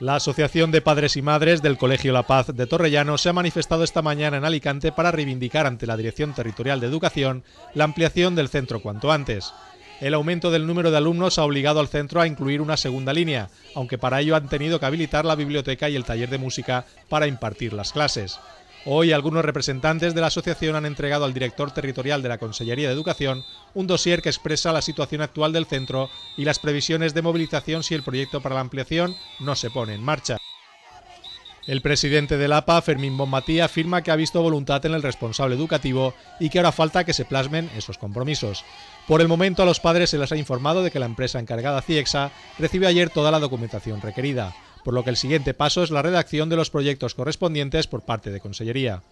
La Asociación de Padres y Madres del Colegio La Paz de Torrellano se ha manifestado esta mañana en Alicante para reivindicar ante la Dirección Territorial de Educación la ampliación del centro cuanto antes. El aumento del número de alumnos ha obligado al centro a incluir una segunda línea, aunque para ello han tenido que habilitar la biblioteca y el taller de música para impartir las clases. Hoy algunos representantes de la asociación han entregado al director territorial de la Consellería de Educación un dossier que expresa la situación actual del centro y las previsiones de movilización si el proyecto para la ampliación no se pone en marcha. El presidente del APA, Fermín Bonmatí, afirma que ha visto voluntad en el responsable educativo y que ahora falta que se plasmen esos compromisos. Por el momento a los padres se les ha informado de que la empresa encargada CIEXA recibe ayer toda la documentación requerida por lo que el siguiente paso es la redacción de los proyectos correspondientes por parte de Consellería.